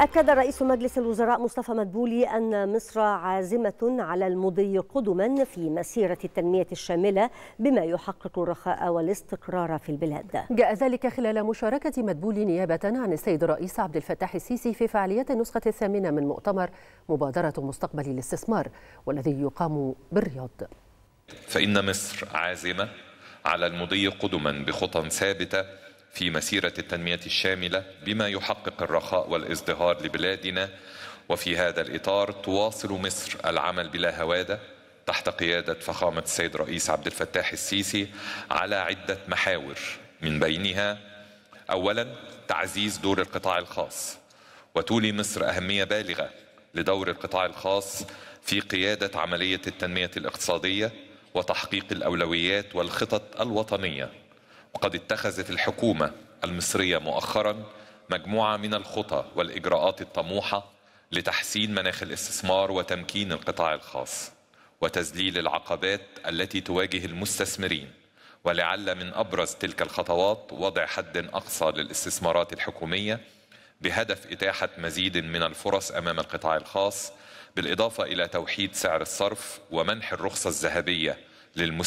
أكد رئيس مجلس الوزراء مصطفى مدبولي أن مصر عازمة على المضي قدما في مسيرة التنمية الشاملة بما يحقق الرخاء والاستقرار في البلاد. جاء ذلك خلال مشاركة مدبولي نيابة عن السيد الرئيس عبد الفتاح السيسي في فعاليات النسخة الثامنة من مؤتمر مبادرة مستقبل الاستثمار والذي يقام بالرياض. فإن مصر عازمة على المضي قدما بخطى ثابتة في مسيرة التنمية الشاملة بما يحقق الرخاء والازدهار لبلادنا وفي هذا الإطار تواصل مصر العمل بلا هوادة تحت قيادة فخامة السيد رئيس عبد الفتاح السيسي على عدة محاور من بينها أولا تعزيز دور القطاع الخاص وتولي مصر أهمية بالغة لدور القطاع الخاص في قيادة عملية التنمية الاقتصادية وتحقيق الأولويات والخطط الوطنية وقد اتخذت الحكومة المصرية مؤخرا مجموعة من الخطى والإجراءات الطموحة لتحسين مناخ الاستثمار وتمكين القطاع الخاص وتذليل العقبات التي تواجه المستثمرين ولعل من أبرز تلك الخطوات وضع حد أقصى للاستثمارات الحكومية بهدف إتاحة مزيد من الفرص أمام القطاع الخاص بالإضافة إلى توحيد سعر الصرف ومنح الرخصة الذهبية للمستثمرين